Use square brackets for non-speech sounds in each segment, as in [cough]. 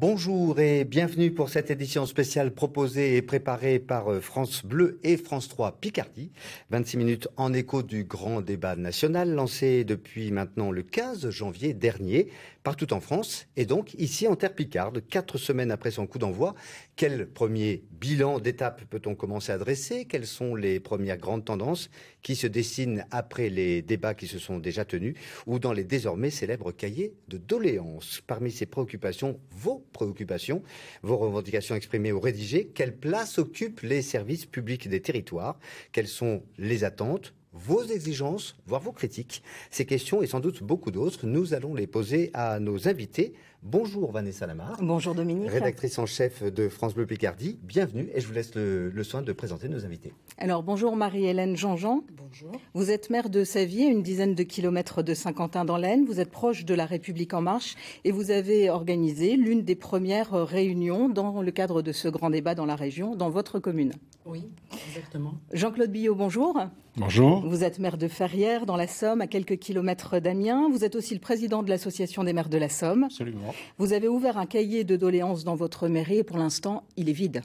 Bonjour et bienvenue pour cette édition spéciale proposée et préparée par euh, France Bleu et France 3 Picardie. 26 minutes en écho du grand débat national lancé depuis maintenant le 15 janvier dernier partout en France et donc ici en terre picarde, quatre semaines après son coup d'envoi. Quel premier bilan d'étape peut-on commencer à dresser Quelles sont les premières grandes tendances qui se dessinent après les débats qui se sont déjà tenus ou dans les désormais célèbres cahiers de doléances Parmi ces préoccupations, vos préoccupations, vos revendications exprimées ou rédigées, quelle place occupent les services publics des territoires Quelles sont les attentes vos exigences, voire vos critiques. Ces questions et sans doute beaucoup d'autres, nous allons les poser à nos invités Bonjour Vanessa Lamar. Bonjour Dominique. Rédactrice en chef de France Bleu Picardie. Bienvenue et je vous laisse le, soin de présenter nos invités. Alors bonjour Marie-Hélène Jean-Jean. Bonjour. Vous êtes maire de à une dizaine de kilomètres de Saint-Quentin dans l'Aisne. Vous êtes proche de La République en marche et vous avez organisé l'une des premières réunions dans le cadre de ce grand débat dans la région, dans votre commune. Oui, exactement. Jean-Claude Billot, bonjour. Bonjour. Vous êtes maire de Ferrières, dans la Somme, à quelques kilomètres d'Amiens. Vous êtes aussi le président de l'Association des maires de la Somme. Absolument. Vous avez ouvert un cahier de doléances dans votre mairie et pour l'instant, il est vide.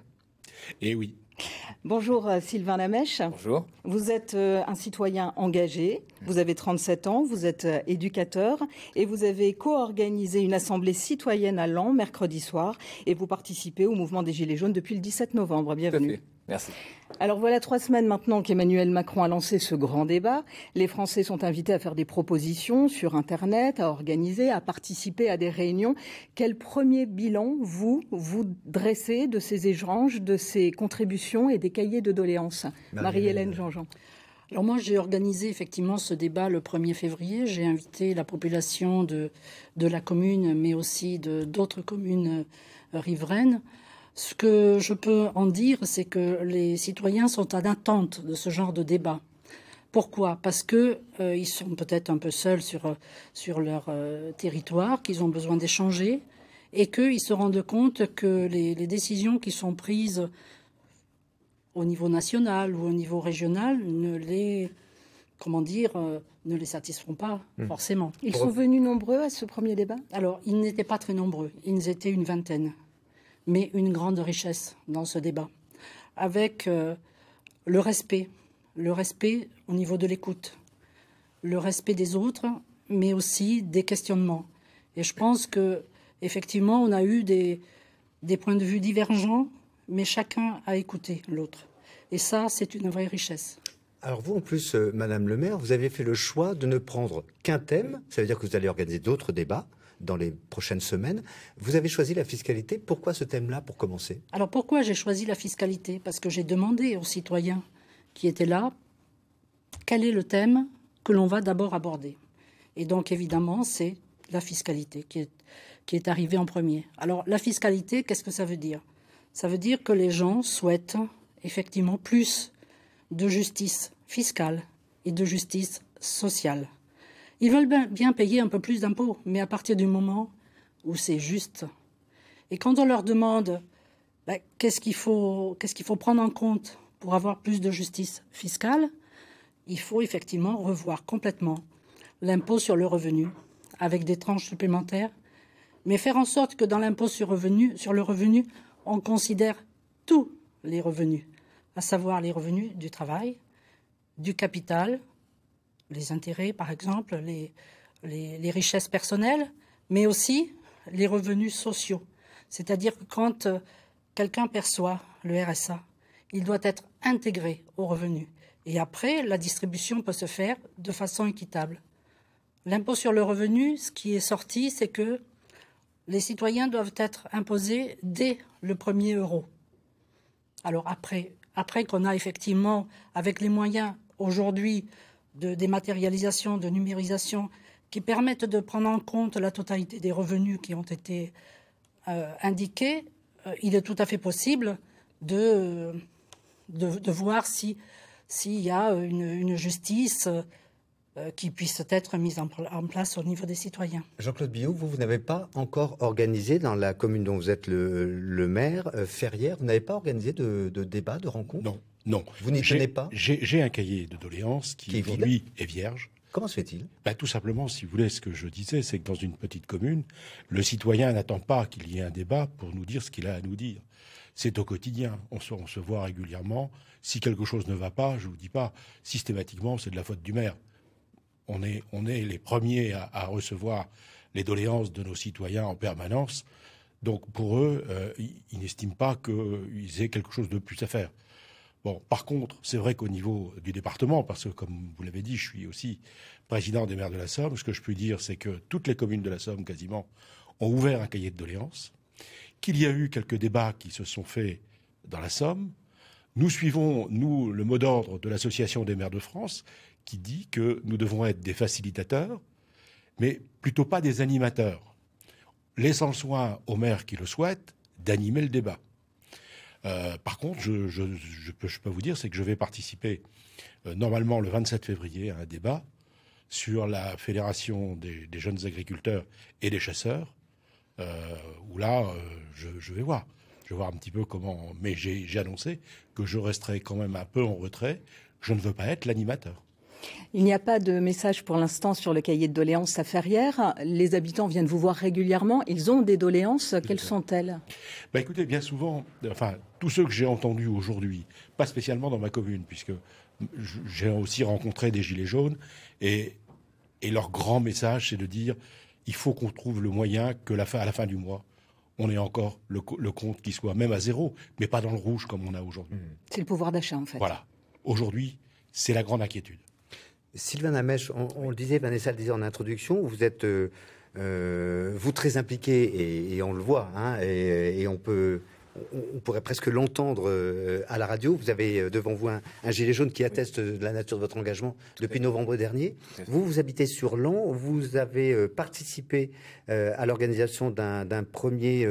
Eh oui. Bonjour euh, Sylvain Lamèche. Bonjour. Vous êtes euh, un citoyen engagé, vous avez 37 ans, vous êtes euh, éducateur et vous avez co-organisé une assemblée citoyenne à Lens mercredi soir et vous participez au mouvement des Gilets jaunes depuis le 17 novembre. Bienvenue. Alors voilà trois semaines maintenant qu'Emmanuel Macron a lancé ce grand débat. Les Français sont invités à faire des propositions sur Internet, à organiser, à participer à des réunions. Quel premier bilan vous, vous dressez de ces échanges, de ces contributions et des cahiers de doléances Marie-Hélène Marie hélène jean jean Alors moi, j'ai organisé effectivement ce débat le 1er février. J'ai invité la population de, de la commune, mais aussi d'autres communes riveraines. Ce que je peux en dire, c'est que les citoyens sont à l'attente de ce genre de débat. Pourquoi Parce qu'ils euh, sont peut-être un peu seuls sur, sur leur euh, territoire, qu'ils ont besoin d'échanger et qu'ils se rendent compte que les, décisions qui sont prises au niveau national ou au niveau régional ne les comment dire euh, ne les satisfont pas hmm. forcément. Ils sont venus nombreux à ce premier débat Alors, ils n'étaient pas très nombreux, ils étaient une vingtaine mais une grande richesse dans ce débat, avec euh, le respect, le respect au niveau de l'écoute, le respect des autres, mais aussi des questionnements. Et je pense qu'effectivement, on a eu des, points de vue divergents, mais chacun a écouté l'autre. Et ça, c'est une vraie richesse. Alors vous, en plus, euh, Madame le maire, vous avez fait le choix de ne prendre qu'un thème, ça veut dire que vous allez organiser d'autres débats, dans les prochaines semaines. Vous avez choisi la fiscalité. Pourquoi ce thème-là pour commencer Alors pourquoi j'ai choisi la fiscalité Parce que j'ai demandé aux citoyens qui étaient là quel est le thème que l'on va d'abord aborder. Et donc évidemment, c'est la fiscalité qui est, qui arrivée en premier. Alors la fiscalité, qu'est-ce que ça veut dire Ça veut dire que les gens souhaitent effectivement plus de justice fiscale et de justice sociale. Ils veulent bien payer un peu plus d'impôts, mais à partir du moment où c'est juste. Et quand on leur demande ben, qu'est-ce qu'il faut, qu'est-ce qu'il faut prendre en compte pour avoir plus de justice fiscale, il faut effectivement revoir complètement l'impôt sur le revenu avec des tranches supplémentaires, mais faire en sorte que dans l'impôt sur, sur le revenu, on considère tous les revenus, à savoir les revenus du travail, du capital, les intérêts, par exemple, les, richesses personnelles, mais aussi les revenus sociaux. C'est-à-dire que quand euh, quelqu'un perçoit le RSA, il doit être intégré au revenu. Et après, la distribution peut se faire de façon équitable. L'impôt sur le revenu, ce qui est sorti, c'est que les citoyens doivent être imposés dès le premier euro. Alors après, après qu'on a effectivement, avec les moyens aujourd'hui, de dématérialisation, de numérisation, qui permettent de prendre en compte la totalité des revenus qui ont été euh, indiqués, euh, il est tout à fait possible de, de, voir s'il y a une, justice euh, qui puisse être mise en, place au niveau des citoyens. Jean-Claude Billot, vous, n'avez pas encore organisé dans la commune dont vous êtes le, maire, Ferrières, vous n'avez pas organisé de, de débat, de rencontre non. Vous n'y tenez pas J'ai un cahier de doléances qui, est vierge. Comment se fait-il bah, Tout simplement, si vous voulez, ce que je disais, c'est que dans une petite commune, le citoyen n'attend pas qu'il y ait un débat pour nous dire ce qu'il a à nous dire. C'est au quotidien. On se, voit régulièrement. Si quelque chose ne va pas, je ne vous dis pas, systématiquement, c'est de la faute du maire. On est, on est les premiers à, recevoir les doléances de nos citoyens en permanence. Donc pour eux, euh, ils n'estiment pas qu'ils aient quelque chose de plus à faire. Bon, par contre, c'est vrai qu'au niveau du département, parce que comme vous l'avez dit, je suis aussi président des maires de la Somme, ce que je peux dire, c'est que toutes les communes de la Somme, quasiment, ont ouvert un cahier de doléances, qu'il y a eu quelques débats qui se sont faits dans la Somme. Nous suivons, nous, le mot d'ordre de l'Association des maires de France, qui dit que nous devons être des facilitateurs, mais plutôt pas des animateurs, laissant le soin aux maires qui le souhaitent d'animer le débat. Euh, par contre, je, je, peux, je, vous dire, c'est que je vais participer euh, normalement le 27 février à un débat sur la fédération des, jeunes agriculteurs et des chasseurs, euh, où là, je, vais voir. Je vais voir un petit peu comment. Mais j'ai annoncé que je resterai quand même un peu en retrait. Je ne veux pas être l'animateur. Il n'y a pas de message pour l'instant sur le cahier de doléances à Ferrières. Les habitants viennent vous voir régulièrement. Ils ont des doléances. Quelles sont-elles bah, Écoutez, bien souvent, enfin, tous ceux que j'ai entendus aujourd'hui, pas spécialement dans ma commune, puisque j'ai aussi rencontré des gilets jaunes, et, leur grand message, c'est de dire il faut qu'on trouve le moyen que la fin, à la fin du mois, on ait encore le compte qui soit même à zéro, mais pas dans le rouge comme on a aujourd'hui. C'est le pouvoir d'achat, en fait. Voilà. Aujourd'hui, c'est la grande inquiétude. Sylvain Namèche, on, le disait, Vanessa le disait en introduction, vous êtes, euh, euh, vous, très impliqué, et, on le voit, hein, et, on peut... On, pourrait presque l'entendre euh, à la radio. Vous avez devant vous un, gilet jaune qui atteste la nature de votre engagement depuis novembre dernier. Vous, vous habitez sur Lan. Vous avez participé à l'organisation d'un premier...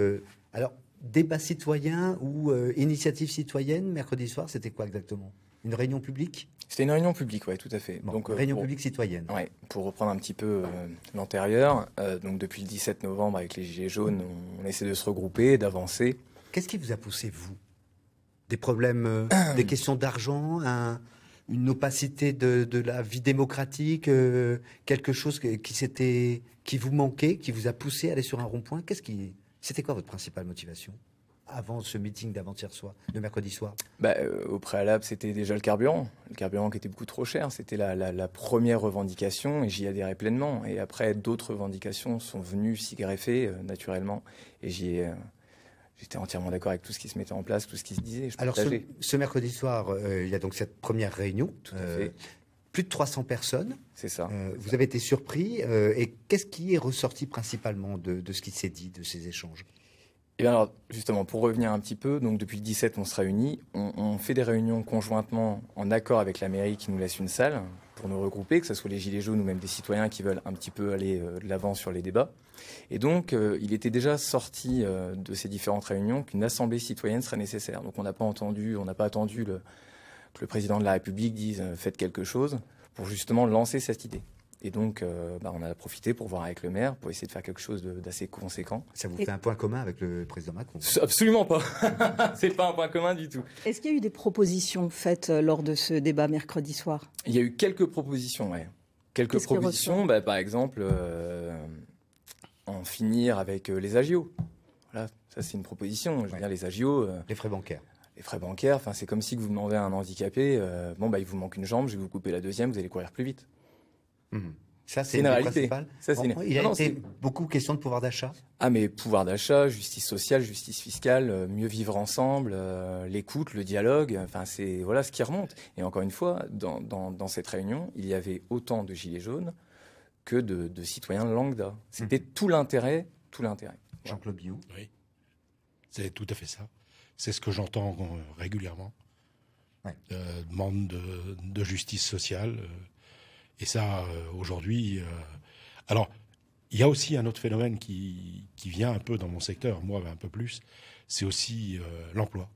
alors, débat citoyen ou initiative citoyenne, mercredi soir, c'était quoi exactement une réunion publique C'était une réunion publique, oui, tout à fait. donc, euh, réunion publique citoyenne. Ouais, pour reprendre un petit peu euh, l'antérieur, euh, donc depuis le 17 novembre avec les Gilets jaunes, on, essaie de se regrouper, d'avancer. Qu'est-ce qui vous a poussé, vous Des problèmes, [clears throat] des questions d'argent Une opacité de, de, la vie démocratique Quelque chose qui, s'était, qui vous manquait, qui vous a poussé à aller sur un rond-point Qu'est-ce qui, C'était quoi votre principale motivation avant ce meeting d'avant-hier soir, de mercredi soir bah, euh, Au préalable, c'était déjà le carburant. Le carburant qui était beaucoup trop cher. C'était la, première revendication et j'y adhérais pleinement. Et après, d'autres revendications sont venues s'y greffer euh, naturellement. Et euh, J'étais entièrement d'accord avec tout ce qui se mettait en place, tout ce qui se disait. Alors, ce, mercredi soir, il y a donc cette première réunion. plus de 300 personnes. C'est ça. vous avez été surpris. et qu'est-ce qui est ressorti principalement de ce qui s'est dit, de ces échanges eh alors, justement, pour revenir un petit peu, donc depuis le 17, on se réunit. On, fait des réunions conjointement en accord avec la mairie qui nous laisse une salle pour nous regrouper, que ce soit les Gilets jaunes ou même des citoyens qui veulent un petit peu aller euh, de l'avant sur les débats. Et donc, euh, il était déjà sorti euh, de ces différentes réunions qu'une assemblée citoyenne serait nécessaire. Donc, on n'a pas entendu, on n'a pas attendu le, que le président de la République dise faites quelque chose pour justement lancer cette idée. Et donc, euh, bah, on a profité pour voir avec le maire, pour essayer de faire quelque chose d'assez conséquent. Ça vous fait un point commun avec le président Macron Absolument pas. [laughs] c'est pas un point commun du tout. Est-ce qu'il y a eu des propositions faites euh, lors de ce débat mercredi soir Il y a eu quelques propositions, oui. Quelques propositions, bah, par exemple, euh, en finir avec les agios. Voilà, ça c'est une proposition. Je veux dire, les agios. les frais bancaires les frais bancaires. c'est comme si vous demandez à un handicapé, bon bah, il vous manque une jambe, je vais vous couper la deuxième, vous allez courir plus vite. Mhm. Ça, c'est une réalité. Ça, Il a été beaucoup question de pouvoir d'achat. Ah, mais pouvoir d'achat, justice sociale, justice fiscale, euh, mieux vivre ensemble, euh, l'écoute, le dialogue. Enfin, c'est voilà ce qui remonte. Et encore une fois, dans, cette réunion, il y avait autant de gilets jaunes que de, de citoyens Langda. C'était mhm. tout l'intérêt, tout l'intérêt. Jean-Claude Biou. Oui, c'est tout à fait ça. C'est ce que j'entends euh, régulièrement. demande de, justice sociale. Et ça, euh, aujourd'hui. Euh, alors, il y a aussi un autre phénomène qui, vient un peu dans mon secteur, moi un peu plus, c'est aussi euh, l'emploi.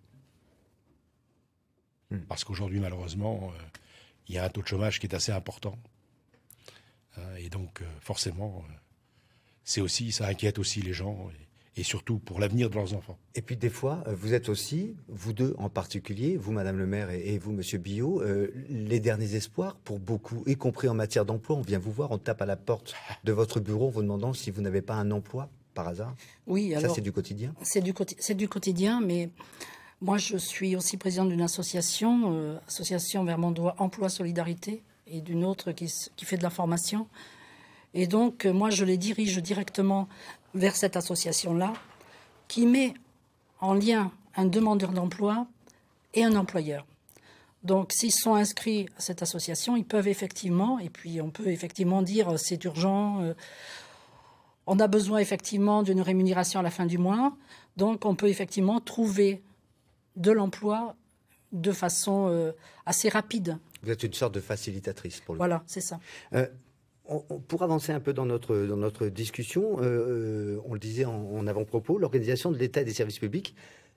Hmm. Parce qu'aujourd'hui, malheureusement, il y a un taux de chômage qui est assez important. et donc, forcément, c'est aussi, ça inquiète aussi les gens et surtout pour l'avenir de leurs enfants. Et puis des fois, euh, vous êtes aussi, vous deux en particulier, vous Madame le maire et, vous Monsieur Billot, euh, les derniers espoirs pour beaucoup, y compris en matière d'emploi. On vient vous voir, on tape à la porte de votre bureau en vous demandant si vous n'avez pas un emploi par hasard. Oui, alors, ça c'est du quotidien. C'est du, du, quotidien, mais moi je suis aussi présidente d'une association, euh, association Vermandois Emploi Solidarité, et d'une autre qui, qui fait de la formation. Et donc, moi, je les dirige directement vers cette association-là, qui met en lien un demandeur d'emploi et un employeur. Donc, s'ils sont inscrits à cette association, ils peuvent effectivement, et puis on peut effectivement dire euh, c'est urgent, euh, on a besoin effectivement d'une rémunération à la fin du mois, donc on peut effectivement trouver de l'emploi de façon euh, assez rapide. Vous êtes une sorte de facilitatrice pour le Voilà, c'est ça pour avancer un peu dans notre, discussion, euh, euh, on le disait en, avant-propos, l'organisation de l'État et des services publics,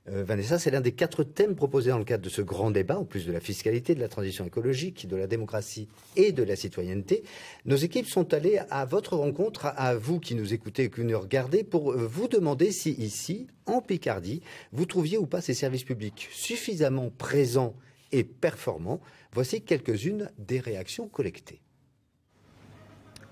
euh, Vanessa, c'est l'un des quatre thèmes proposés dans le cadre de ce grand débat, en plus de la fiscalité, de la transition écologique, de la démocratie et de la citoyenneté. Nos équipes sont allées à votre rencontre, à vous qui nous écoutez et qui nous regardez, pour vous demander si ici, en Picardie, vous trouviez ou pas ces services publics suffisamment présents et performants. Voici quelques-unes des réactions collectées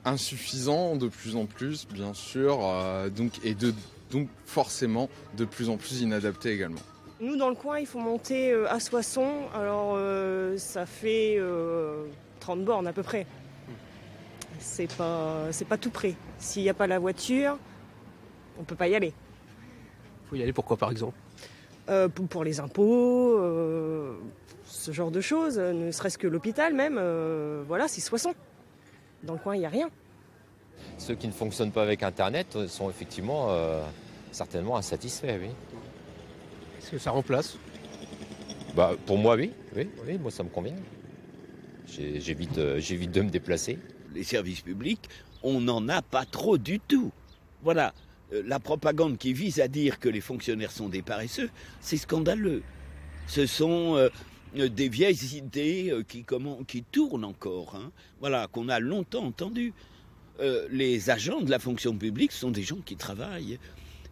insuffisant de plus en plus, bien sûr, euh, donc, et de, donc forcément de plus en plus inadapté également. Nous, dans le coin, il faut monter euh, à Soissons, alors euh, ça fait 30 bornes à peu près. C'est pas, pas tout près. S'il n'y a pas la voiture, on ne peut pas y aller. Il faut y aller pourquoi, par exemple pour, pour, les impôts, ce genre de choses, ne serait-ce que l'hôpital même. voilà, c'est Soissons. Dans le coin, il n'y a rien. Ceux qui ne fonctionnent pas avec Internet sont effectivement euh, certainement insatisfaits, oui. Est-ce que ça remplace bah, Pour moi, oui. oui. Oui, moi, ça me convient. Euh, j'évite de me déplacer. Les services publics, on n'en a pas trop du tout. Voilà, euh, la propagande qui vise à dire que les fonctionnaires sont des paresseux, c'est scandaleux. Ce sont euh, des vieilles idées euh, qui, comment, qui tournent encore, hein. voilà, qu'on a longtemps entendues. Euh, les agents de la fonction publique sont des gens qui travaillent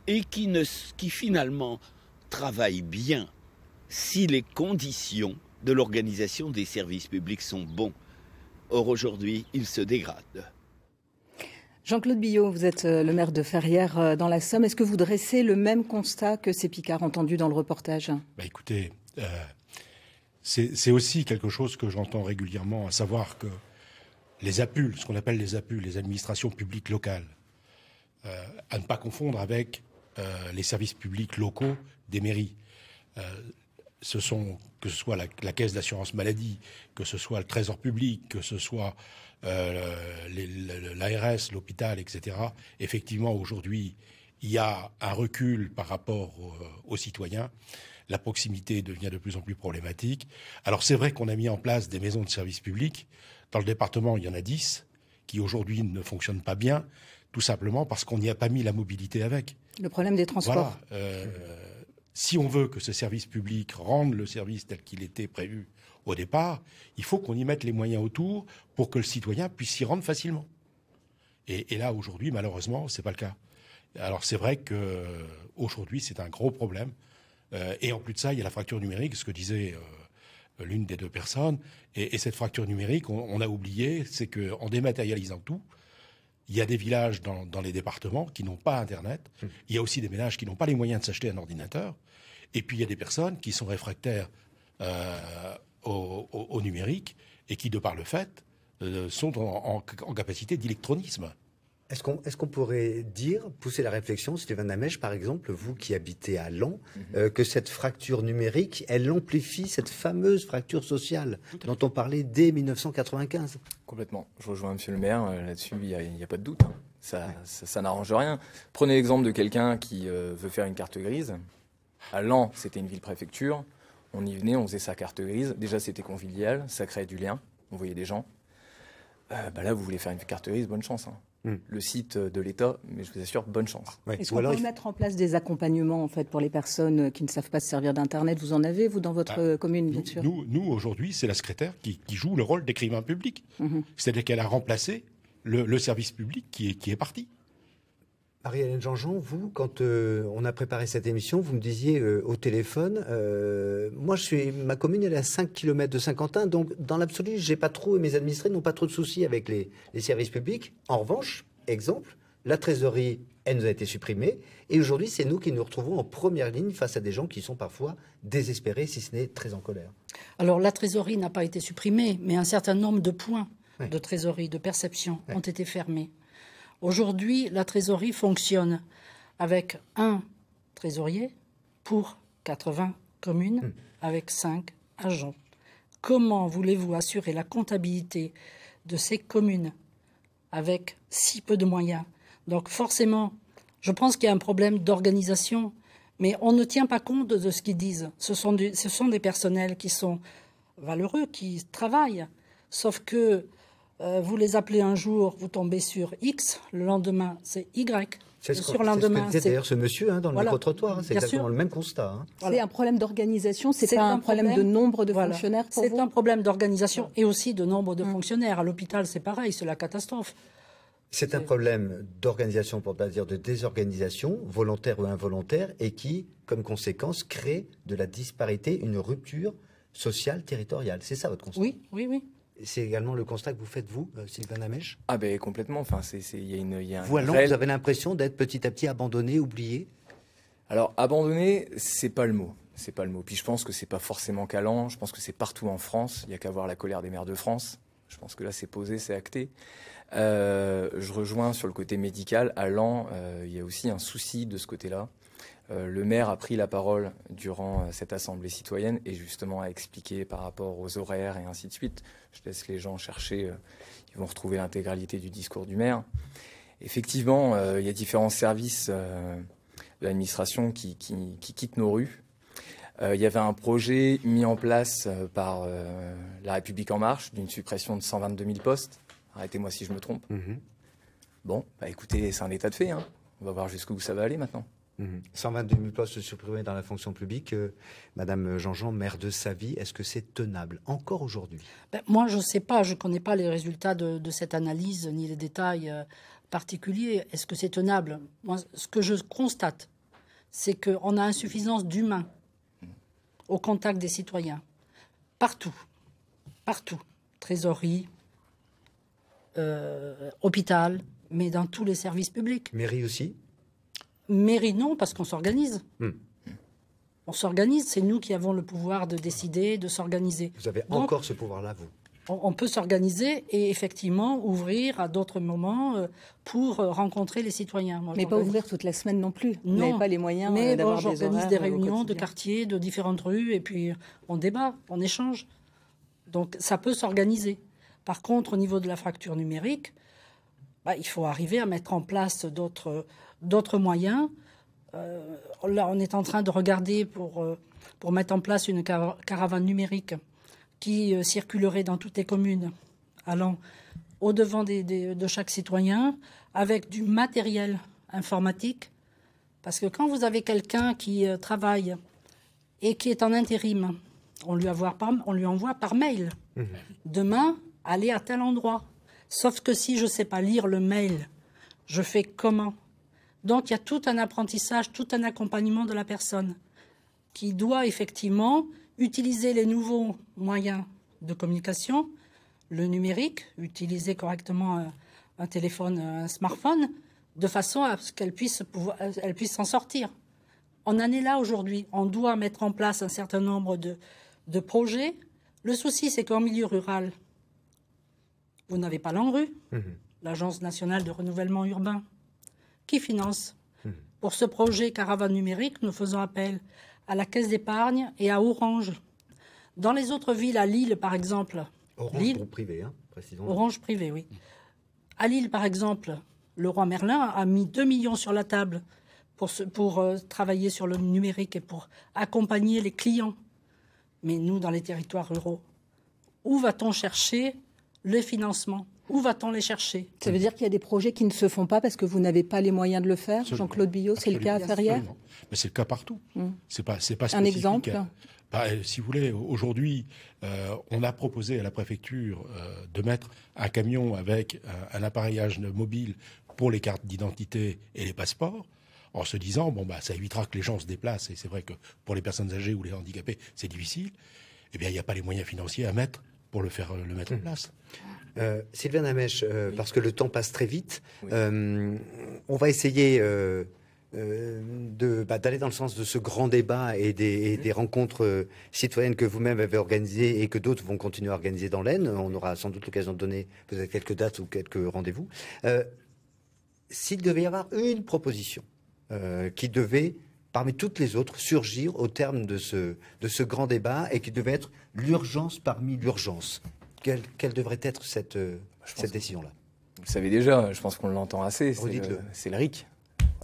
et qui, ne, qui finalement travaillent bien si les conditions de l'organisation des services publics sont bons. Or aujourd'hui, ils se dégradent. Jean-Claude Billot, vous êtes le maire de Ferrières dans la Somme. Est-ce que vous dressez le même constat que ces Picards entendus dans le reportage bah Écoutez, c'est aussi quelque chose que j'entends régulièrement, à savoir que les APUL, ce qu'on appelle les APUL, les administrations publiques locales, euh, à ne pas confondre avec euh, les services publics locaux des mairies. Euh, ce sont, que ce soit la caisse d'assurance maladie, que ce soit le trésor public, que ce soit l'ARS, l'hôpital, etc. Effectivement, aujourd'hui, il y a un recul par rapport euh, aux citoyens. La proximité devient de plus en plus problématique. Alors c'est vrai qu'on a mis en place des maisons de services publics. Dans le département, il y en a dix, qui aujourd'hui ne fonctionnent pas bien, tout simplement parce qu'on n'y a pas mis la mobilité avec. Le problème des transports. Voilà, euh, si on veut que ce service public rende le service tel qu'il était prévu au départ, il faut qu'on y mette les moyens autour pour que le citoyen puisse s'y rendre facilement. Et, et là, aujourd'hui, malheureusement, ce n'est pas le cas. Alors c'est vrai qu'aujourd'hui, c'est un gros problème. Euh, et en plus de ça, il y a la fracture numérique, ce que disait euh, l'une des deux personnes. Et, cette fracture numérique, on, a oublié, c'est qu'en dématérialisant tout, il y a des villages dans, les départements qui n'ont pas Internet. Mmh. Il y a aussi des ménages qui n'ont pas les moyens de s'acheter un ordinateur. Et puis il y a des personnes qui sont réfractaires euh, au, numérique et qui, de par le fait, sont en capacité d'électronisme. Est-ce qu'on pourrait dire, pousser la réflexion, Stéphane Damèche, par exemple, vous qui habitez à Lens, mhm. euh, que cette fracture numérique, elle amplifie cette fameuse fracture sociale dont on parlait dès 1995 Complètement. Je rejoins M. le maire euh, là-dessus, il n'y a, pas de doute. Hein. Ça, n'arrange rien. Prenez l'exemple de quelqu'un qui euh, veut faire une carte grise. À Lens, c'était une ville-préfecture. On y venait, on faisait sa carte grise. Déjà, c'était convivial, ça créait du lien. On voyait des gens. Bah là, vous voulez faire une carte grise, bonne chance. Hein. Hmm. le site de l'État, mais je vous assure, bonne chance. Est-ce qu'on peut mettre en place des accompagnements en fait, pour les personnes qui ne savent pas se servir d'Internet Vous en avez, vous, dans votre ah. commune, bien sûr Nous, aujourd'hui, c'est la secrétaire qui, joue le rôle d'écrivain public. Mm-hmm. C'est-à-dire qu'elle a remplacé le, service public qui est parti. Ariel Jean-Jean, vous, quand euh, on a préparé cette émission, vous me disiez euh, au téléphone, euh, moi, je suis, ma commune, elle est à 5 km de Saint-Quentin, donc dans l'absolu, j'ai pas trop, et mes administrés n'ont pas trop de soucis avec les, services publics. En revanche, exemple, la trésorerie, elle nous a été supprimée, et aujourd'hui, c'est nous qui nous retrouvons en première ligne face à des gens qui sont parfois désespérés, si ce n'est très en colère. Alors, la trésorerie n'a pas été supprimée, mais un certain nombre de points de trésorerie, de perception, ont été fermés. Aujourd'hui, la trésorerie fonctionne avec un trésorier pour 80 communes, hmm. avec 5 agents. Comment voulez-vous assurer la comptabilité de ces communes avec si peu de moyens Donc forcément, je pense qu'il y a un problème d'organisation, mais on ne tient pas compte de ce qu'ils disent. Ce sont, ce sont des personnels qui sont valeureux, qui travaillent, sauf que euh, vous les appelez un jour, vous tombez sur X, le lendemain c'est Y. C'est ce, sur lendemain, d'ailleurs ce monsieur hein, dans le micro-trottoir, hein, c'est exactement le même constat. Hein. C'est un problème d'organisation, c'est, pas un problème, de nombre de fonctionnaires pour C'est un problème d'organisation et aussi de nombre de mmh. fonctionnaires. À l'hôpital c'est pareil, c'est la catastrophe. C'est un problème d'organisation, pour ne pas dire de désorganisation, volontaire ou involontaire, et qui, comme conséquence, crée de la disparité, une rupture sociale, territoriale. C'est ça votre constat Oui, oui, oui. C'est également le constat que vous faites, vous, euh, Sylvain Amèche Ah ben complètement, enfin, il y a une... Y vous, avez l'impression d'être petit à petit abandonné, oublié Alors, abandonné, c'est pas le mot. C'est pas le mot. Puis je pense que c'est pas forcément Calan, je pense que c'est partout en France. Il n'y a qu'à voir la colère des maires de France. Je pense que là, c'est posé, c'est acté. Euh, je rejoins sur le côté médical. À Lan, euh, il y a aussi un souci de ce côté-là. Euh, le maire a pris la parole durant euh, cette assemblée citoyenne et justement a expliqué par rapport aux horaires et ainsi de suite. Je laisse les gens chercher, euh, ils vont retrouver l'intégralité du discours du maire. Effectivement, il y a différents services de l'administration qui, quittent nos rues. il y avait un projet mis en place par La République En Marche d'une suppression de 122 000 postes. Arrêtez-moi si je me trompe. Mhm. Bon, bah écoutez, c'est un état de fait. Hein. On va voir jusqu'où ça va aller maintenant. 122 mhm. 000 postes supprimés dans la fonction publique. Euh, Madame Jean-Jean, maire de sa vie, est-ce que c'est tenable encore aujourd'hui ben, Moi, je ne sais pas. Je ne connais pas les résultats de, cette analyse ni les détails euh, particuliers. Est-ce que c'est tenable Moi, ce que je constate, c'est qu'on a insuffisance d'humains au contact des citoyens. Partout. Partout. Trésorerie, euh, hôpital, mais dans tous les services publics. Mairie aussi Mairie, non, parce qu'on s'organise. Hmm. On s'organise, c'est nous qui avons le pouvoir de décider, de s'organiser. Vous avez encore ce pouvoir-là, vous on, peut s'organiser et effectivement ouvrir à d'autres moments euh, pour euh, rencontrer les citoyens. mais pas ouvrir toute la semaine non plus. Vous non, pas les moyens mais euh, d'avoir des J'organise des réunions de quartiers, de différentes rues, et puis on débat, on échange. Donc ça peut s'organiser. Par contre, au niveau de la fracture numérique, bah, il faut arriver à mettre en place d'autres d'autres moyens. Euh, là, on est en train de regarder pour, euh, pour mettre en place une caravane numérique qui euh, circulerait dans toutes les communes, allant au-devant de chaque citoyen, avec du matériel informatique. Parce que quand vous avez quelqu'un qui travaille et qui est en intérim, on lui, envoie par, mail. Mmh. Demain, allez à tel endroit. Sauf que si je ne sais pas lire le mail, je fais comment donc il y a tout un apprentissage, tout un accompagnement de la personne qui doit effectivement utiliser les nouveaux moyens de communication, le numérique, utiliser correctement euh, un téléphone, euh, un smartphone, de façon à ce qu'elle puisse, pouvoir, euh, elle puisse s'en sortir. On en est là aujourd'hui. On doit mettre en place un certain nombre de, projets. Le souci, c'est qu'en milieu rural, vous n'avez pas l'ANRU, mmh l'Agence nationale de renouvellement urbain, qui finance. Hmm. Pour ce projet Caravane numérique, nous faisons appel à la Caisse d'épargne et à Orange. Dans les autres villes, à Lille par exemple. Orange privé, hein, Orange privé, oui. À Lille par exemple, le roi Merlin a mis 2 millions sur la table pour, euh, travailler sur le numérique et pour accompagner les clients. Mais nous, dans les territoires ruraux, où va-t-on chercher le financement où va-t-on les chercher Ça veut dire qu'il y a des projets qui ne se font pas parce que vous n'avez pas les moyens de le faire Jean-Claude Billot, c'est le cas à Ferrières c'est le cas partout. Hmm. C'est pas, spécifique. Un exemple bah, Si vous voulez, aujourd'hui, euh, on a proposé à la préfecture euh, de mettre un camion avec euh, un, appareillage mobile pour les cartes d'identité et les passeports en se disant, bon, bah, ça évitera que les gens se déplacent, et c'est vrai que pour les personnes âgées ou les handicapés, c'est difficile, eh bien, il n'y a pas les moyens financiers à mettre pour le faire le mettre en hmm. place. Euh, Sylvain euh, parce que le temps passe très vite, euh, on va essayer bah, d'aller dans le sens de ce grand débat et des, rencontres citoyennes que vous-même avez organisées et que d'autres vont continuer à organiser dans l'Aisne. On aura sans doute l'occasion de donner peut-être quelques dates ou quelques rendez-vous. S'il devait y avoir une proposition qui devait parmi toutes les autres, surgir au terme de ce grand débat et qui devait être l'urgence parmi l'urgence quelle, devrait être cette, euh, décision-là Vous savez déjà, je pense qu'on l'entend assez. C'est le, le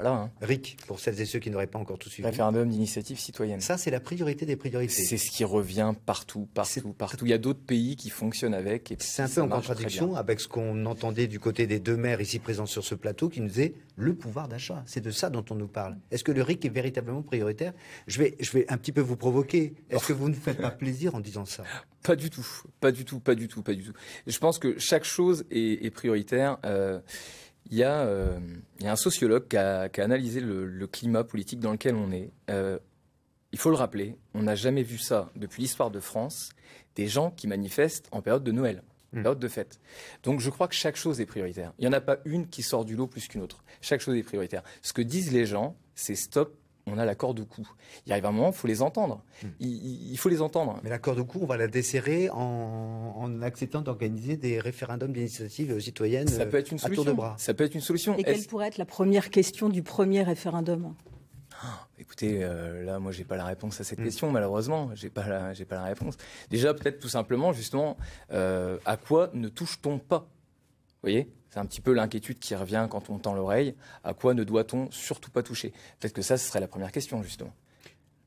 voilà, hein. RIC, pour celles et ceux qui n'auraient pas encore tout suivi. Référendum d'initiative citoyenne. Ça, c'est la priorité des priorités. C'est ce qui revient partout, partout, partout. Il y a d'autres pays qui fonctionnent avec. C'est un peu en contradiction avec ce qu'on entendait du côté des deux maires ici présents sur ce plateau qui nous disaient le pouvoir d'achat. C'est de ça dont on nous parle. Est-ce que le RIC est véritablement prioritaire je vais, je vais un petit peu vous provoquer. Est-ce que vous ne faites pas plaisir en disant ça [laughs] Pas du tout, pas du tout, pas du tout, pas du tout. Je pense que chaque chose est, prioritaire. Euh, euh, il y, a, un sociologue qui a, analysé le, climat politique dans lequel on est. Euh, il faut le rappeler, on n'a jamais vu ça depuis l'histoire de France, des gens qui manifestent en période de Noël, en hmm. période de fête. Donc je crois que chaque chose est prioritaire. Il n'y en a pas une qui sort du lot plus qu'une autre. Chaque chose est prioritaire. Ce que disent les gens, c'est stop on a l'accord corde coup. Il arrive un moment, il faut les entendre. Hmm. Il, faut les entendre. Mais l'accord de coup, on va la desserrer en, acceptant d'organiser des référendums d'initiative citoyenne Ça peut être une solution. Euh, à tour de bras. Ça peut être une solution. Et quelle pourrait être la première question du premier référendum ah, Écoutez, euh, là, moi, j'ai pas la réponse à cette hmm. question, malheureusement. J'ai pas j'ai pas la réponse. Déjà, peut-être tout simplement, justement, euh, à quoi ne touche-t-on pas vous voyez c'est un petit peu l'inquiétude qui revient quand on tend l'oreille. À quoi ne doit-on surtout pas toucher Peut-être que ça, ce serait la première question, justement.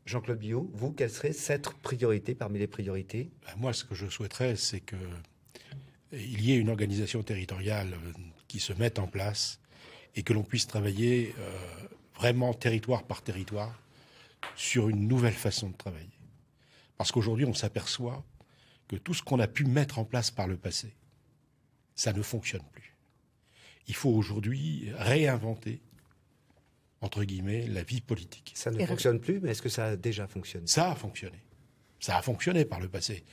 Jean-Claude Biot, vous, quelles seraient cette priorité parmi les priorités ben, Moi, ce que je souhaiterais, c'est qu'il y ait une organisation territoriale euh, qui se mette en place et que l'on puisse travailler euh, vraiment territoire par territoire sur une nouvelle façon de travailler. Parce qu'aujourd'hui, on s'aperçoit que tout ce qu'on a pu mettre en place par le passé, ça ne fonctionne plus. Il faut aujourd'hui réinventer, entre guillemets, la vie politique. Ça ne fonctionne plus, mais est-ce que ça a déjà fonctionné Ça a fonctionné. Ça a fonctionné par le passé.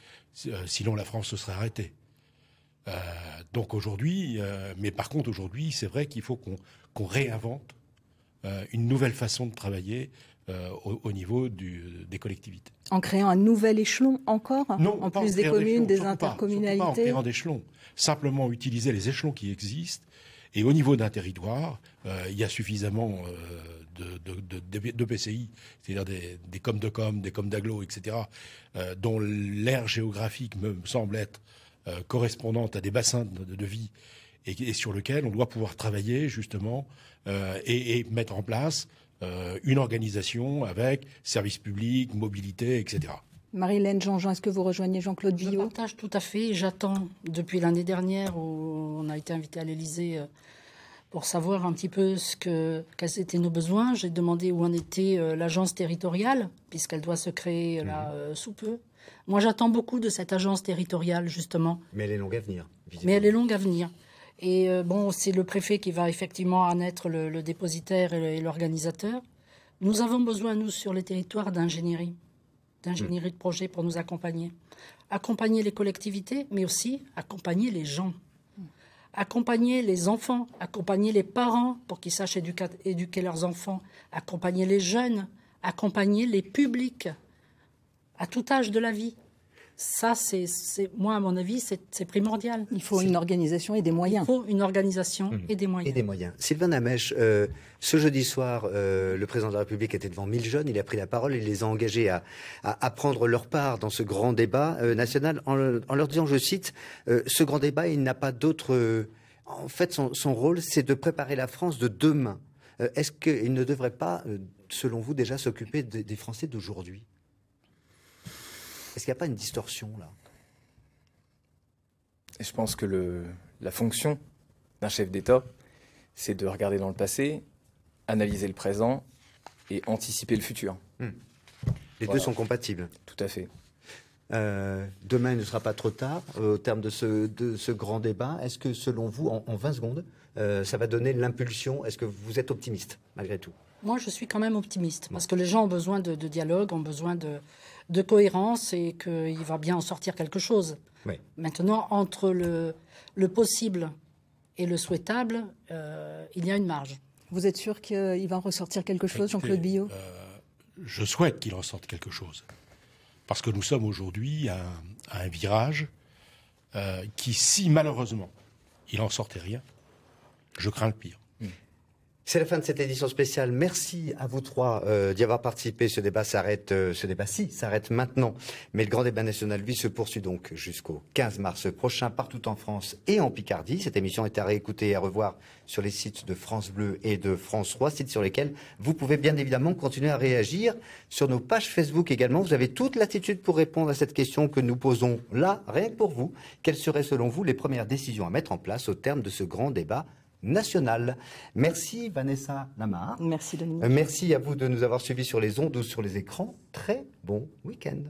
Euh, sinon, la France se serait arrêtée. Euh, donc aujourd'hui, euh, mais par contre aujourd'hui, c'est vrai qu'il faut qu'on réinvente une nouvelle façon de travailler, euh, au, niveau des collectivités. En créant un nouvel échelon encore Non, en plus des communes, des intercommunalités pas, en créant d'échelons. Simplement utiliser les échelons qui existent. Et au niveau d'un territoire, euh, il y a suffisamment euh, de, de, PCI, c'est-à-dire des, des de com, des com d'aglo, etc., dont l'aire géographique me semble être correspondante à des bassins de vie et, sur lequel on doit pouvoir travailler justement et, et, mettre en place euh, une organisation avec services publics, mobilité, etc. Marie-Hélène Jean-Jean, est-ce que vous rejoignez Jean-Claude Billot Je partage tout à fait. J'attends depuis l'année dernière où on a été invité à l'Élysée euh, pour savoir un petit peu ce quels étaient nos besoins. J'ai demandé où en était euh, l'agence territoriale, puisqu'elle doit se créer là mhm. sous peu. Moi, j'attends beaucoup de cette agence territoriale, justement. Mais elle est longue à venir. Mais elle est longue à venir. Et euh, bon, c'est le préfet qui va effectivement en être le, dépositaire et l'organisateur. Nous avons besoin, nous, sur les territoires, d'ingénierie, d'ingénierie de projet pour nous accompagner. Accompagner les collectivités, mais aussi accompagner les gens. Accompagner les enfants, accompagner les parents pour qu'ils sachent éduquer leurs enfants, accompagner les jeunes, accompagner les publics à tout âge de la vie. Ça, c'est, moi, à mon avis, c'est primordial. Il faut une organisation et des moyens. Il faut une organisation mmh. et des moyens. des moyens. Sylvain Namèche, euh, ce jeudi soir, euh, le président de la République était devant 1000 jeunes. Il a pris la parole et les a engagés à, à, prendre leur part dans ce grand débat euh, national en, leur disant, je cite, ce grand débat, il n'a pas d'autre. en fait, son, rôle, c'est de préparer la France de demain. Est-ce qu'il ne devrait pas, selon vous, déjà s'occuper des Français d'aujourd'hui est-ce qu'il n'y a pas une distorsion là Et Je pense que le, la fonction d'un chef d'État, c'est de regarder dans le passé, analyser le présent et anticiper le futur. Hmm. Les deux sont compatibles. Tout à fait. Euh, demain, il ne sera pas trop tard euh, au terme de ce, de ce grand débat. Est-ce que, selon vous, en, 20 secondes, euh, ça va donner l'impulsion Est-ce que vous êtes optimiste, malgré tout Moi, je suis quand même optimiste, parce que les gens ont besoin de dialogue, ont besoin de, de cohérence et qu'il va bien en sortir quelque chose. Maintenant, entre le, le, possible et le souhaitable, euh, il y a une marge. Vous êtes sûr qu'il va en ressortir quelque chose, Jean-Claude Billot euh, Je souhaite qu'il ressorte quelque chose. Parce que nous sommes aujourd'hui à, un virage euh, qui, si malheureusement il n'en sortait rien, je crains le pire. C'est la fin de cette édition spéciale. Merci à vous trois euh, d'y avoir participé. Ce débat s'arrête, euh, ce débat si s'arrête maintenant, mais le grand débat national vie se poursuit donc jusqu'au 15 mars prochain partout en France et en Picardie. Cette émission est à réécouter et à revoir sur les sites de France Bleu et de France 3, sites sur lesquels vous pouvez bien évidemment continuer à réagir sur nos pages Facebook également. Vous avez toute l'attitude pour répondre à cette question que nous posons là, rien que pour vous. Quelles seraient selon vous les premières décisions à mettre en place au terme de ce grand débat? National. Merci Vanessa Lamar. Merci euh, Merci à vous de nous avoir suivis sur les ondes ou sur les écrans. Très bon week-end.